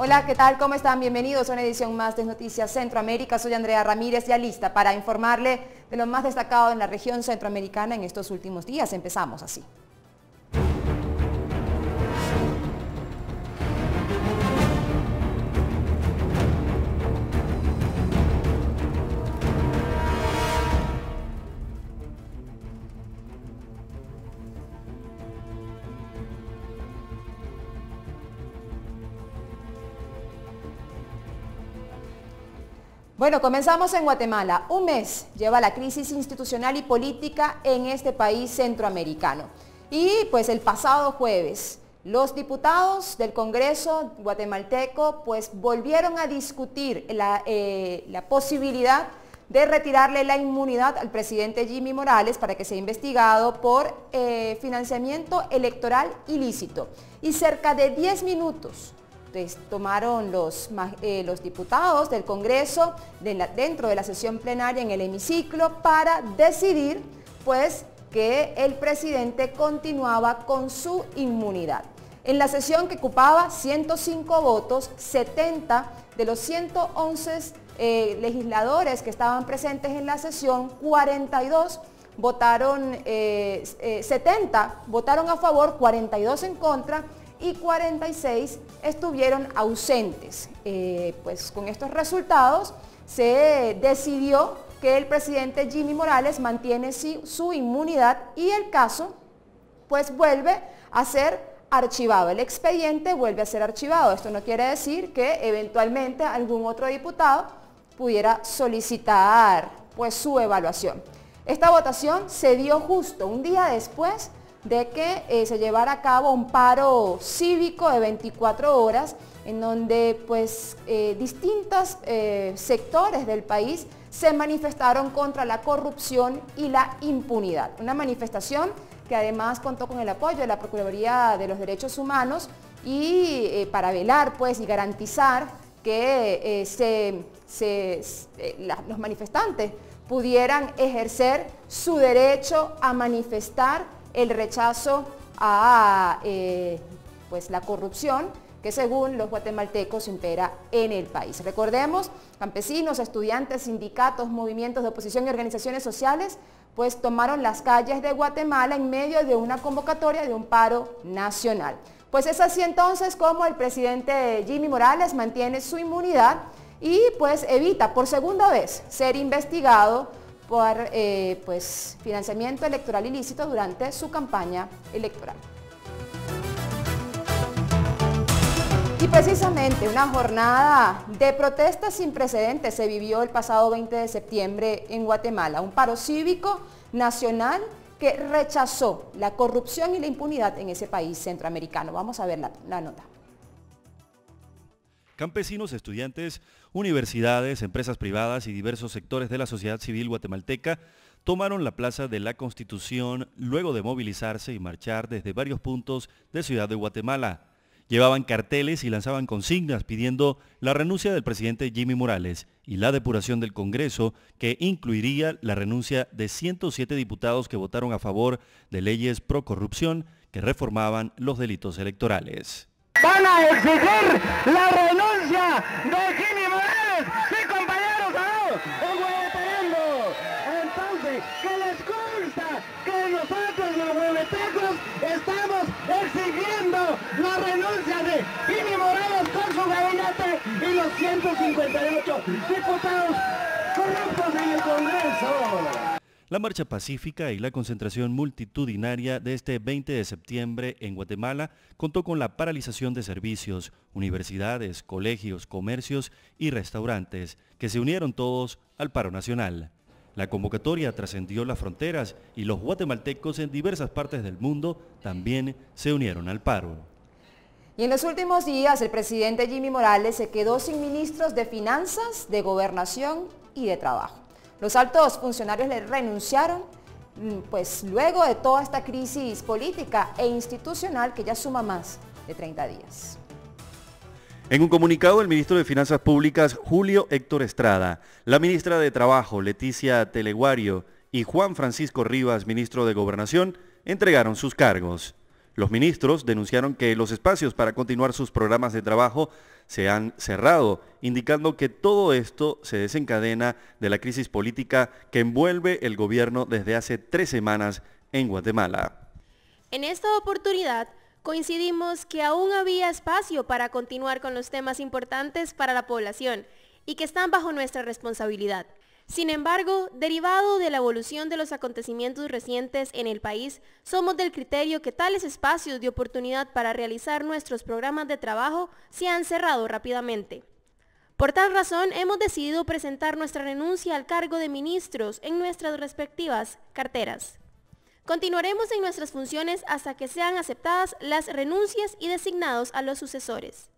Hola, ¿qué tal? ¿Cómo están? Bienvenidos a una edición más de Noticias Centroamérica. Soy Andrea Ramírez, ya lista para informarle de lo más destacado en la región centroamericana en estos últimos días. Empezamos así. Bueno, comenzamos en Guatemala. Un mes lleva la crisis institucional y política en este país centroamericano. Y pues el pasado jueves, los diputados del Congreso guatemalteco pues volvieron a discutir la, eh, posibilidad de retirarle la inmunidad al presidente Jimmy Morales para que sea investigado por eh, financiamiento electoral ilícito. Y cerca de 10 minutos pues, tomaron eh, los, diputados del Congreso dentro de la sesión plenaria en el hemiciclo para decidir pues que el presidente continuaba con su inmunidad. En la sesión que ocupaba 105 votos, 70 de los 111 eh, legisladores que estaban presentes en la sesión, 42 votaron, 70 eh, votaron a favor, 42 en contra y 46 estuvieron ausentes. Eh, pues con estos resultados se decidió que el presidente Jimmy Morales mantiene su inmunidad y el caso pues vuelve a ser archivado. El expediente vuelve a ser archivado. Esto no quiere decir que eventualmente algún otro diputado pudiera solicitar pues su evaluación. Esta votación se dio justo un día después de que eh, se llevara a cabo un paro cívico de 24 horas en donde pues eh, distintos eh, sectores del país se manifestaron contra la corrupción y la impunidad. Una manifestación que además contó con el apoyo de la Procuraduría de los Derechos Humanos y para velar pues y garantizar que se, los manifestantes pudieran ejercer su derecho a manifestar el rechazo a eh, pues la corrupción que según los guatemaltecos impera en el país. Recordemos, campesinos, estudiantes, sindicatos, movimientos de oposición y organizaciones sociales, pues tomaron las calles de Guatemala en medio de una convocatoria de un paro nacional. Pues es así entonces como el presidente Jimmy Morales mantiene su inmunidad y pues evita por segunda vez ser investigado por eh, pues, financiamiento electoral ilícito durante su campaña electoral. Y precisamente una jornada de protestas sin precedentes se vivió el pasado 20 de septiembre en Guatemala, un paro cívico nacional que rechazó la corrupción y la impunidad en ese país centroamericano. Vamos a ver la nota. Campesinos, estudiantes, universidades, empresas privadas y diversos sectores de la sociedad civil guatemalteca tomaron la Plaza de la Constitución luego de movilizarse y marchar desde varios puntos de Ciudad de Guatemala. Llevaban carteles y lanzaban consignas pidiendo la renuncia del presidente Jimmy Morales y la depuración del Congreso, que incluiría la renuncia de 107 diputados que votaron a favor de leyes pro corrupción que reformaban los delitos electorales. Van a exigir la renuncia de Jimmy Morales. Sí, compañeros, amigos, en Entonces, que les consta que nosotros los huevetecos estamos exigiendo la renuncia de Jimmy Morales con su gabinete y los 158 diputados corruptos en el Congreso. La marcha pacífica y la concentración multitudinaria de este 20 de septiembre en Guatemala contó con la paralización de servicios, universidades, colegios, comercios y restaurantes, que se unieron todos al paro nacional. La convocatoria trascendió las fronteras y los guatemaltecos en diversas partes del mundo también se unieron al paro. Y en los últimos días el presidente Jimmy Morales se quedó sin ministros de Finanzas, de Gobernación y de Trabajo. Los altos funcionarios le renunciaron mm, pues luego de toda esta crisis política e institucional que ya suma más de 30 días. En un comunicado, el ministro de Finanzas Públicas, Julio Héctor Estrada, la ministra de Trabajo, Leticia Teleguario, y Juan Francisco Rivas, ministro de Gobernación, entregaron sus cargos. Los ministros denunciaron que los espacios para continuar sus programas de trabajo se han cerrado, indicando que todo esto se desencadena de la crisis política que envuelve el gobierno desde hace tres semanas en Guatemala. En esta oportunidad coincidimos que aún había espacio para continuar con los temas importantes para la población y que están bajo nuestra responsabilidad. Sin embargo, derivado de la evolución de los acontecimientos recientes en el país, somos del criterio que tales espacios de oportunidad para realizar nuestros programas de trabajo se han cerrado rápidamente. Por tal razón, hemos decidido presentar nuestra renuncia al cargo de ministros en nuestras respectivas carteras. Continuaremos en nuestras funciones hasta que sean aceptadas las renuncias y designados a los sucesores.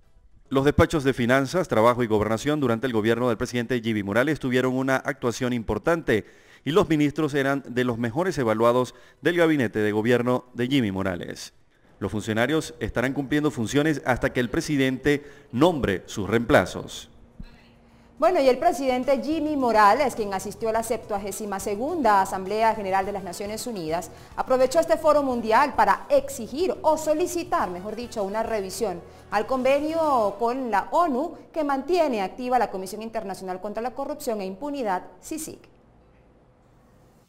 Los despachos de finanzas, trabajo y gobernación durante el gobierno del presidente Jimmy Morales tuvieron una actuación importante y los ministros eran de los mejores evaluados del gabinete de gobierno de Jimmy Morales. Los funcionarios estarán cumpliendo funciones hasta que el presidente nombre sus reemplazos. Bueno, y el presidente Jimmy Morales, quien asistió a la 72 Asamblea General de las Naciones Unidas, aprovechó este foro mundial para exigir o solicitar, mejor dicho, una revisión al convenio con la ONU que mantiene activa la Comisión Internacional contra la Corrupción e Impunidad, CICIC.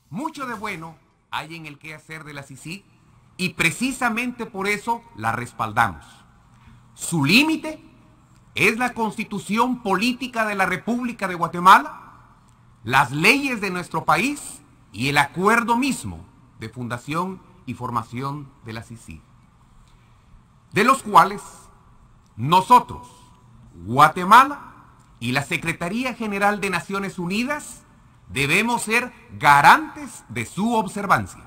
Mucho de bueno hay en el quehacer de la CICIC y precisamente por eso la respaldamos. Su límite es la constitución política de la República de Guatemala, las leyes de nuestro país y el acuerdo mismo de fundación y formación de la CICI. de los cuales nosotros, Guatemala y la Secretaría General de Naciones Unidas debemos ser garantes de su observancia.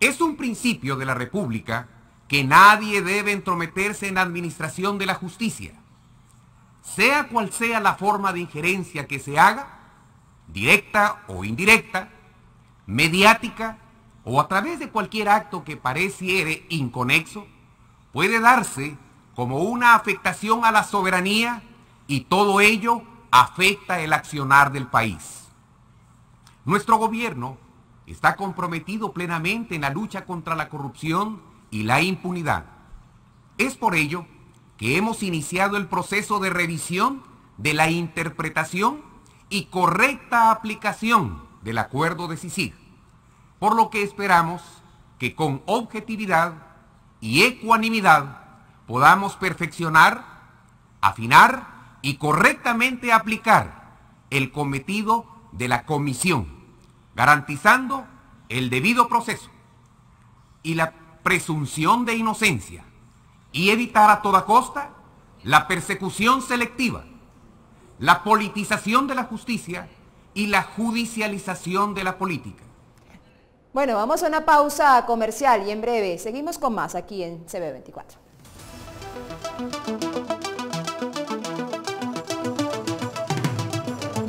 Es un principio de la República que nadie debe entrometerse en la administración de la justicia. Sea cual sea la forma de injerencia que se haga, directa o indirecta, mediática o a través de cualquier acto que pareciere inconexo, puede darse como una afectación a la soberanía y todo ello afecta el accionar del país. Nuestro gobierno está comprometido plenamente en la lucha contra la corrupción y la impunidad. Es por ello que hemos iniciado el proceso de revisión de la interpretación y correcta aplicación del acuerdo de CICIG, por lo que esperamos que con objetividad y ecuanimidad podamos perfeccionar, afinar y correctamente aplicar el cometido de la comisión, garantizando el debido proceso y la presunción de inocencia y evitar a toda costa la persecución selectiva, la politización de la justicia y la judicialización de la política. Bueno, vamos a una pausa comercial y en breve seguimos con más aquí en CB24.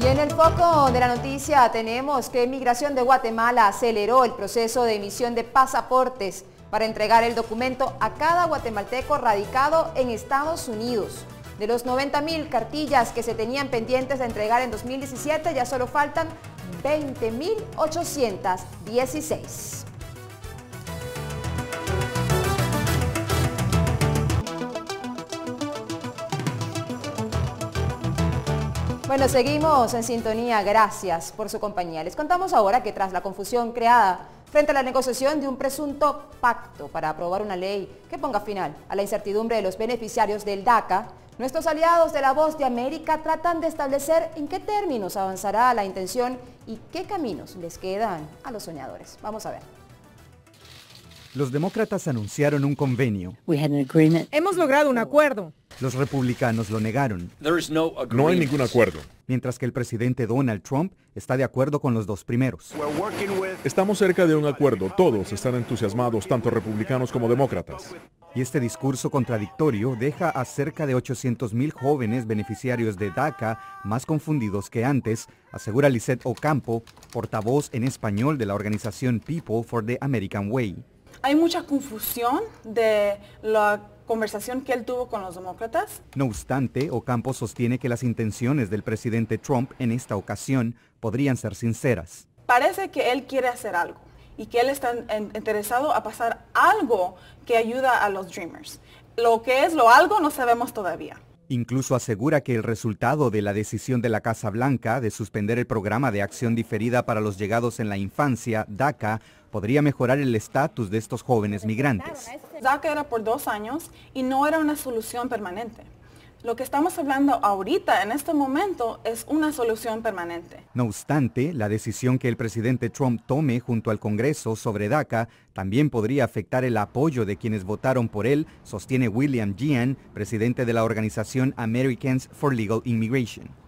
Y en el foco de la noticia tenemos que Migración de Guatemala aceleró el proceso de emisión de pasaportes para entregar el documento a cada guatemalteco radicado en Estados Unidos. De los 90.000 cartillas que se tenían pendientes de entregar en 2017, ya solo faltan 20.816. Bueno, seguimos en sintonía. Gracias por su compañía. Les contamos ahora que tras la confusión creada frente a la negociación de un presunto pacto para aprobar una ley que ponga final a la incertidumbre de los beneficiarios del DACA, nuestros aliados de la Voz de América tratan de establecer en qué términos avanzará la intención y qué caminos les quedan a los soñadores. Vamos a ver. Los demócratas anunciaron un convenio. Hemos logrado un acuerdo. Los republicanos lo negaron. No hay ningún acuerdo. Mientras que el presidente Donald Trump está de acuerdo con los dos primeros. Estamos cerca de un acuerdo. Todos están entusiasmados, tanto republicanos como demócratas. Y este discurso contradictorio deja a cerca de 800.000 jóvenes beneficiarios de DACA más confundidos que antes, asegura Lisette Ocampo, portavoz en español de la organización People for the American Way. Hay mucha confusión de la conversación que él tuvo con los demócratas. No obstante, Ocampo sostiene que las intenciones del presidente Trump en esta ocasión podrían ser sinceras. Parece que él quiere hacer algo y que él está interesado a pasar algo que ayuda a los Dreamers. Lo que es lo algo no sabemos todavía. Incluso asegura que el resultado de la decisión de la Casa Blanca de suspender el programa de acción diferida para los llegados en la infancia, DACA, podría mejorar el estatus de estos jóvenes migrantes. DACA era por dos años y no era una solución permanente. Lo que estamos hablando ahorita, en este momento, es una solución permanente. No obstante, la decisión que el presidente Trump tome junto al Congreso sobre DACA también podría afectar el apoyo de quienes votaron por él, sostiene William Gian, presidente de la organización Americans for Legal Immigration.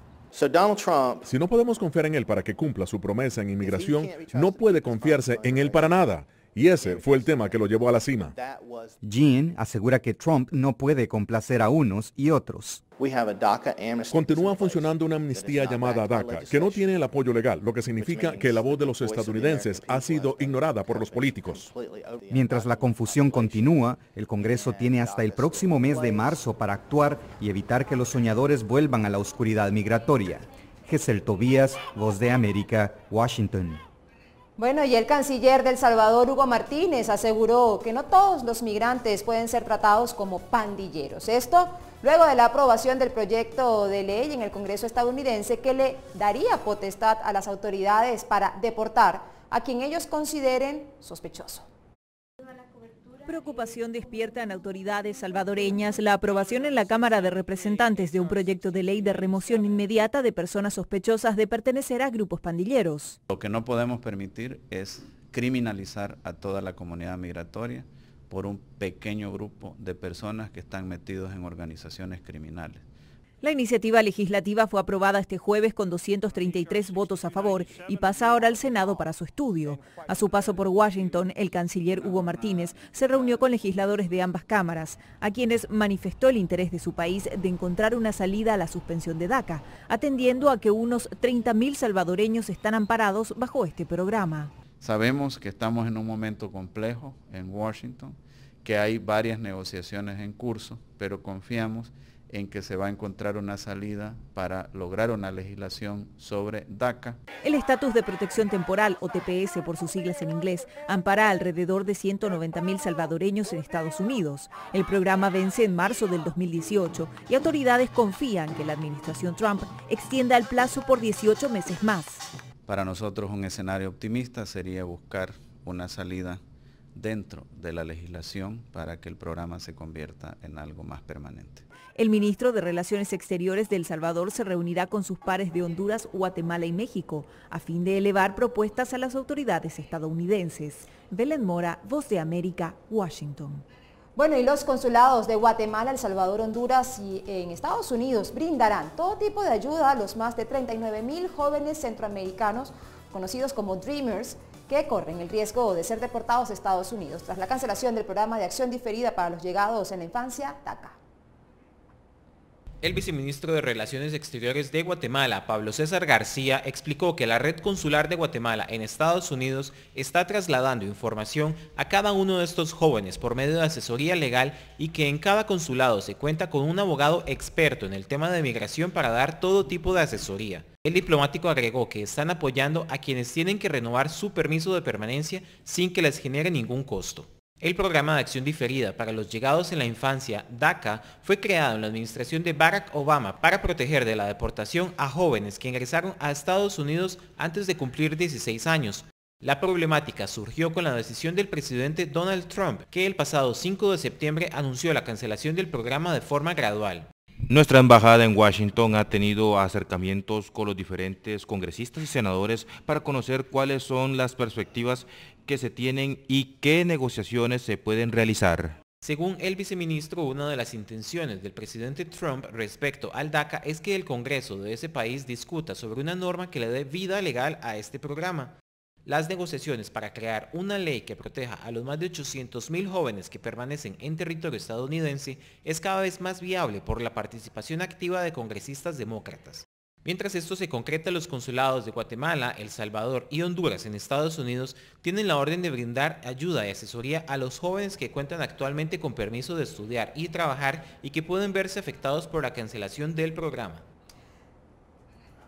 Si no podemos confiar en él para que cumpla su promesa en inmigración, no puede confiarse en él para nada. Y ese fue el tema que lo llevó a la cima. Jean asegura que Trump no puede complacer a unos y otros. Continúa funcionando una amnistía llamada DACA, que no tiene el apoyo legal, lo que significa que la voz de los estadounidenses ha sido ignorada por los políticos. Mientras la confusión continúa, el Congreso tiene hasta el próximo mes de marzo para actuar y evitar que los soñadores vuelvan a la oscuridad migratoria. Gesell Tobías, Voz de América, Washington. Bueno, y el canciller del Salvador, Hugo Martínez, aseguró que no todos los migrantes pueden ser tratados como pandilleros. Esto luego de la aprobación del proyecto de ley en el Congreso estadounidense que le daría potestad a las autoridades para deportar a quien ellos consideren sospechoso. Preocupación despierta en autoridades salvadoreñas la aprobación en la Cámara de Representantes de un proyecto de ley de remoción inmediata de personas sospechosas de pertenecer a grupos pandilleros. Lo que no podemos permitir es criminalizar a toda la comunidad migratoria por un pequeño grupo de personas que están metidos en organizaciones criminales. La iniciativa legislativa fue aprobada este jueves con 233 votos a favor y pasa ahora al Senado para su estudio. A su paso por Washington, el canciller Hugo Martínez se reunió con legisladores de ambas cámaras, a quienes manifestó el interés de su país de encontrar una salida a la suspensión de DACA, atendiendo a que unos 30.000 salvadoreños están amparados bajo este programa. Sabemos que estamos en un momento complejo en Washington, que hay varias negociaciones en curso, pero confiamos en que se va a encontrar una salida para lograr una legislación sobre DACA. El estatus de protección temporal, o TPS por sus siglas en inglés, ampara alrededor de 190.000 salvadoreños en Estados Unidos. El programa vence en marzo del 2018 y autoridades confían que la administración Trump extienda el plazo por 18 meses más. Para nosotros un escenario optimista sería buscar una salida dentro de la legislación para que el programa se convierta en algo más permanente. El ministro de Relaciones Exteriores de El Salvador se reunirá con sus pares de Honduras, Guatemala y México a fin de elevar propuestas a las autoridades estadounidenses. Belén Mora, Voz de América, Washington. Bueno, y los consulados de Guatemala, El Salvador, Honduras y en Estados Unidos brindarán todo tipo de ayuda a los más de 39 mil jóvenes centroamericanos, conocidos como Dreamers, que corren el riesgo de ser deportados a Estados Unidos tras la cancelación del programa de acción diferida para los llegados en la infancia, Taca. El viceministro de Relaciones Exteriores de Guatemala, Pablo César García, explicó que la red consular de Guatemala en Estados Unidos está trasladando información a cada uno de estos jóvenes por medio de asesoría legal y que en cada consulado se cuenta con un abogado experto en el tema de migración para dar todo tipo de asesoría. El diplomático agregó que están apoyando a quienes tienen que renovar su permiso de permanencia sin que les genere ningún costo. El programa de acción diferida para los llegados en la infancia, DACA, fue creado en la administración de Barack Obama para proteger de la deportación a jóvenes que ingresaron a Estados Unidos antes de cumplir 16 años. La problemática surgió con la decisión del presidente Donald Trump, que el pasado 5 de septiembre anunció la cancelación del programa de forma gradual. Nuestra embajada en Washington ha tenido acercamientos con los diferentes congresistas y senadores para conocer cuáles son las perspectivas que se tienen y qué negociaciones se pueden realizar. Según el viceministro, una de las intenciones del presidente Trump respecto al DACA es que el Congreso de ese país discuta sobre una norma que le dé vida legal a este programa. Las negociaciones para crear una ley que proteja a los más de 800.000 jóvenes que permanecen en territorio estadounidense es cada vez más viable por la participación activa de congresistas demócratas. Mientras esto se concreta, los consulados de Guatemala, El Salvador y Honduras en Estados Unidos tienen la orden de brindar ayuda y asesoría a los jóvenes que cuentan actualmente con permiso de estudiar y trabajar y que pueden verse afectados por la cancelación del programa.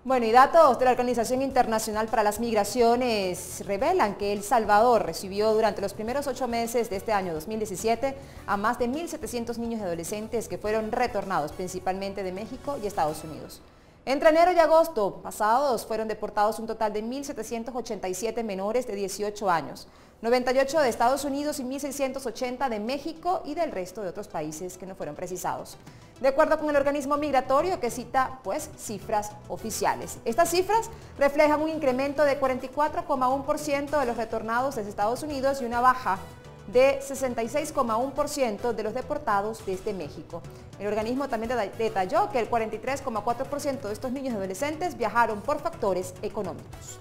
Bueno, y datos de la Organización Internacional para las Migraciones revelan que El Salvador recibió durante los primeros ocho meses de este año 2017 a más de 1.700 niños y adolescentes que fueron retornados principalmente de México y Estados Unidos. Entre enero y agosto pasados fueron deportados un total de 1.787 menores de 18 años, 98 de Estados Unidos y 1.680 de México y del resto de otros países que no fueron precisados. De acuerdo con el organismo migratorio que cita pues cifras oficiales. Estas cifras reflejan un incremento de 44,1% de los retornados desde Estados Unidos y una baja de 66,1% de los deportados desde México. El organismo también detalló que el 43,4% de estos niños y adolescentes viajaron por factores económicos.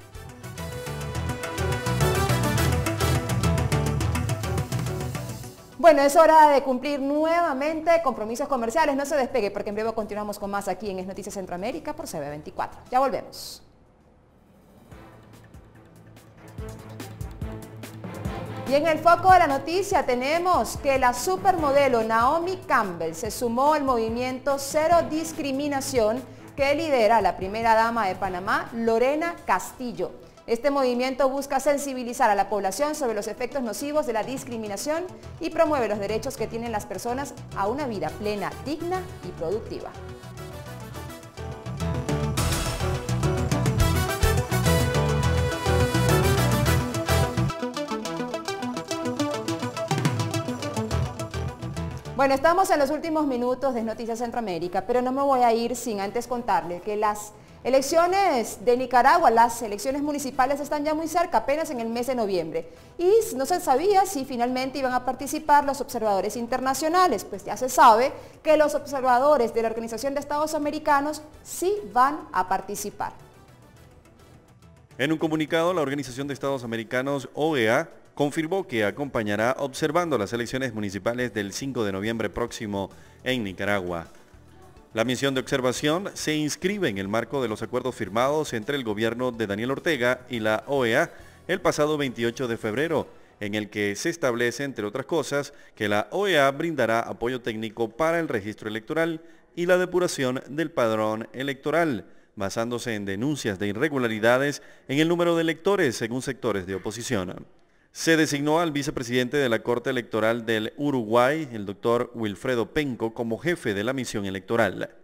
Bueno, es hora de cumplir nuevamente compromisos comerciales. No se despegue porque en breve continuamos con más aquí en Es Noticias Centroamérica por CB24. Ya volvemos. Y en el foco de la noticia tenemos que la supermodelo Naomi Campbell se sumó al movimiento Cero Discriminación que lidera la primera dama de Panamá, Lorena Castillo. Este movimiento busca sensibilizar a la población sobre los efectos nocivos de la discriminación y promueve los derechos que tienen las personas a una vida plena, digna y productiva. Bueno, estamos en los últimos minutos de Noticias Centroamérica, pero no me voy a ir sin antes contarle que las Elecciones de Nicaragua, las elecciones municipales están ya muy cerca, apenas en el mes de noviembre. Y no se sabía si finalmente iban a participar los observadores internacionales, pues ya se sabe que los observadores de la Organización de Estados Americanos sí van a participar. En un comunicado, la Organización de Estados Americanos, OEA, confirmó que acompañará observando las elecciones municipales del 5 de noviembre próximo en Nicaragua. La misión de observación se inscribe en el marco de los acuerdos firmados entre el gobierno de Daniel Ortega y la OEA el pasado 28 de febrero, en el que se establece, entre otras cosas, que la OEA brindará apoyo técnico para el registro electoral y la depuración del padrón electoral, basándose en denuncias de irregularidades en el número de electores según sectores de oposición. Se designó al vicepresidente de la Corte Electoral del Uruguay, el doctor Wilfredo Penco, como jefe de la misión electoral.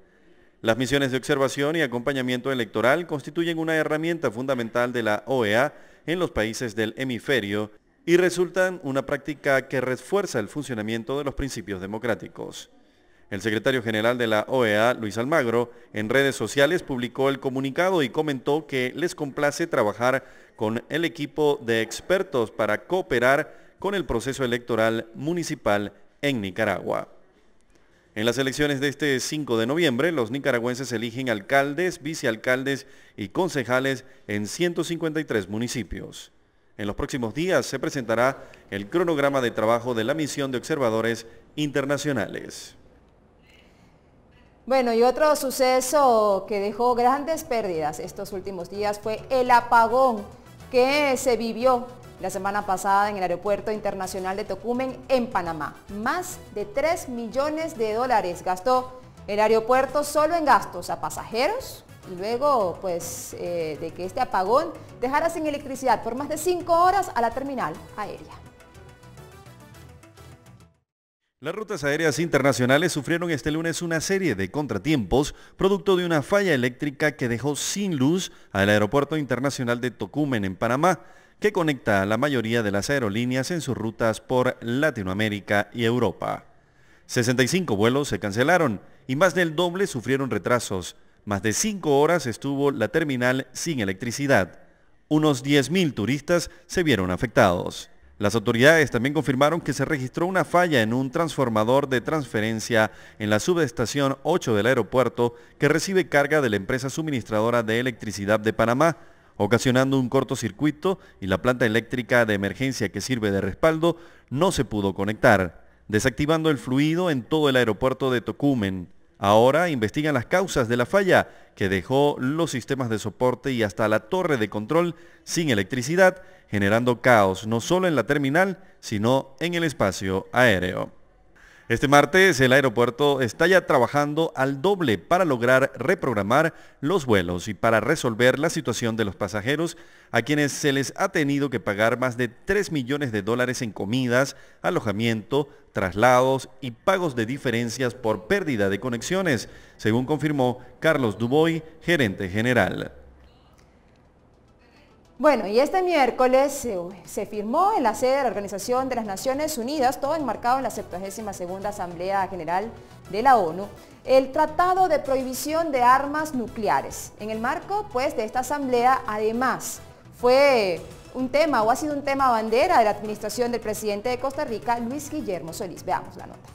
Las misiones de observación y acompañamiento electoral constituyen una herramienta fundamental de la OEA en los países del hemisferio y resultan una práctica que refuerza el funcionamiento de los principios democráticos. El secretario general de la OEA, Luis Almagro, en redes sociales publicó el comunicado y comentó que les complace trabajar con el equipo de expertos para cooperar con el proceso electoral municipal en Nicaragua. En las elecciones de este 5 de noviembre, los nicaragüenses eligen alcaldes, vicealcaldes y concejales en 153 municipios. En los próximos días se presentará el cronograma de trabajo de la misión de observadores internacionales. Bueno, y otro suceso que dejó grandes pérdidas estos últimos días fue el apagón que se vivió la semana pasada en el Aeropuerto Internacional de Tocumen en Panamá. Más de 3 millones de dólares gastó el aeropuerto solo en gastos a pasajeros y luego pues eh, de que este apagón dejara sin electricidad por más de 5 horas a la terminal aérea. Las rutas aéreas internacionales sufrieron este lunes una serie de contratiempos producto de una falla eléctrica que dejó sin luz al Aeropuerto Internacional de Tocumen en Panamá, que conecta a la mayoría de las aerolíneas en sus rutas por Latinoamérica y Europa. 65 vuelos se cancelaron y más del doble sufrieron retrasos. Más de 5 horas estuvo la terminal sin electricidad. Unos 10.000 turistas se vieron afectados. Las autoridades también confirmaron que se registró una falla en un transformador de transferencia en la subestación 8 del aeropuerto que recibe carga de la empresa suministradora de electricidad de Panamá, ocasionando un cortocircuito y la planta eléctrica de emergencia que sirve de respaldo no se pudo conectar, desactivando el fluido en todo el aeropuerto de Tocumen. Ahora investigan las causas de la falla que dejó los sistemas de soporte y hasta la torre de control sin electricidad, generando caos no solo en la terminal, sino en el espacio aéreo. Este martes el aeropuerto está ya trabajando al doble para lograr reprogramar los vuelos y para resolver la situación de los pasajeros a quienes se les ha tenido que pagar más de 3 millones de dólares en comidas, alojamiento, traslados y pagos de diferencias por pérdida de conexiones, según confirmó Carlos Duboy, gerente general. Bueno, y este miércoles se, firmó en la sede de la Organización de las Naciones Unidas, todo enmarcado en la 72 Asamblea General de la ONU, el Tratado de Prohibición de Armas Nucleares. En el marco pues, de esta asamblea, además, fue un tema o ha sido un tema bandera de la administración del presidente de Costa Rica, Luis Guillermo Solís. Veamos la nota.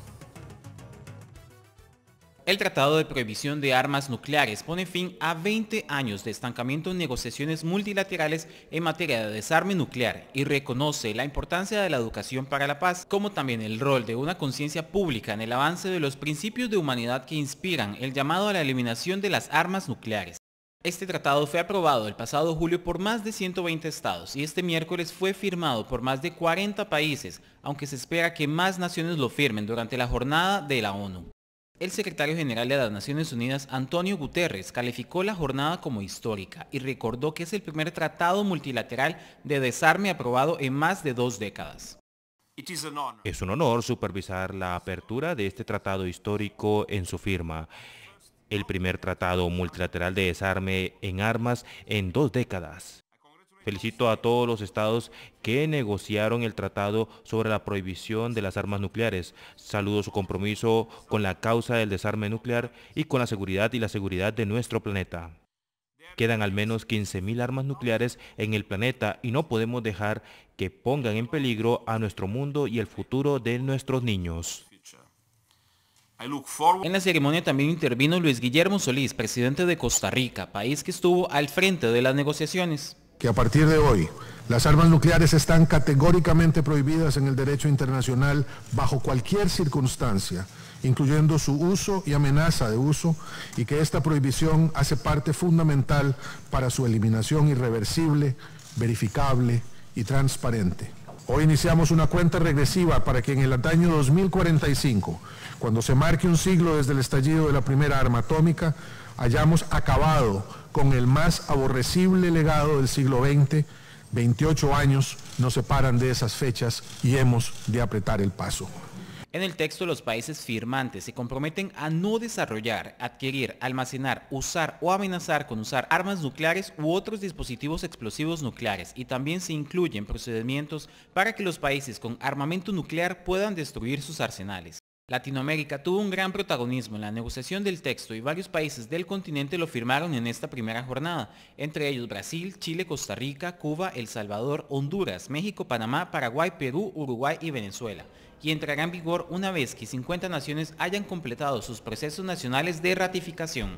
El Tratado de Prohibición de Armas Nucleares pone fin a 20 años de estancamiento en negociaciones multilaterales en materia de desarme nuclear y reconoce la importancia de la educación para la paz, como también el rol de una conciencia pública en el avance de los principios de humanidad que inspiran el llamado a la eliminación de las armas nucleares. Este tratado fue aprobado el pasado julio por más de 120 estados y este miércoles fue firmado por más de 40 países, aunque se espera que más naciones lo firmen durante la jornada de la ONU. El secretario general de las Naciones Unidas, Antonio Guterres, calificó la jornada como histórica y recordó que es el primer tratado multilateral de desarme aprobado en más de dos décadas. Es un honor supervisar la apertura de este tratado histórico en su firma, el primer tratado multilateral de desarme en armas en dos décadas. Felicito a todos los estados que negociaron el tratado sobre la prohibición de las armas nucleares. Saludo su compromiso con la causa del desarme nuclear y con la seguridad y la seguridad de nuestro planeta. Quedan al menos 15.000 armas nucleares en el planeta y no podemos dejar que pongan en peligro a nuestro mundo y el futuro de nuestros niños. En la ceremonia también intervino Luis Guillermo Solís, presidente de Costa Rica, país que estuvo al frente de las negociaciones que a partir de hoy las armas nucleares están categóricamente prohibidas en el derecho internacional bajo cualquier circunstancia, incluyendo su uso y amenaza de uso, y que esta prohibición hace parte fundamental para su eliminación irreversible, verificable y transparente. Hoy iniciamos una cuenta regresiva para que en el año 2045, cuando se marque un siglo desde el estallido de la primera arma atómica, hayamos acabado con el más aborrecible legado del siglo XX. 28 años nos separan de esas fechas y hemos de apretar el paso. En el texto, los países firmantes se comprometen a no desarrollar, adquirir, almacenar, usar o amenazar con usar armas nucleares u otros dispositivos explosivos nucleares y también se incluyen procedimientos para que los países con armamento nuclear puedan destruir sus arsenales. Latinoamérica tuvo un gran protagonismo en la negociación del texto y varios países del continente lo firmaron en esta primera jornada, entre ellos Brasil, Chile, Costa Rica, Cuba, El Salvador, Honduras, México, Panamá, Paraguay, Perú, Uruguay y Venezuela, y entrará en vigor una vez que 50 naciones hayan completado sus procesos nacionales de ratificación.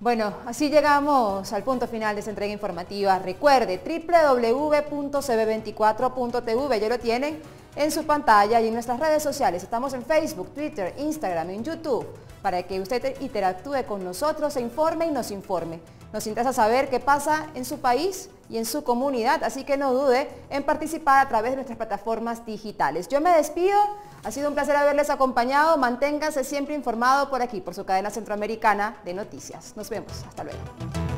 Bueno, así llegamos al punto final de esta entrega informativa. Recuerde, www.cb24.tv, ya lo tienen en su pantalla y en nuestras redes sociales. Estamos en Facebook, Twitter, Instagram, y en YouTube, para que usted interactúe con nosotros, se informe y nos informe. Nos interesa saber qué pasa en su país y en su comunidad, así que no dude en participar a través de nuestras plataformas digitales. Yo me despido, ha sido un placer haberles acompañado, manténgase siempre informado por aquí, por su cadena centroamericana de noticias. Nos vemos, hasta luego.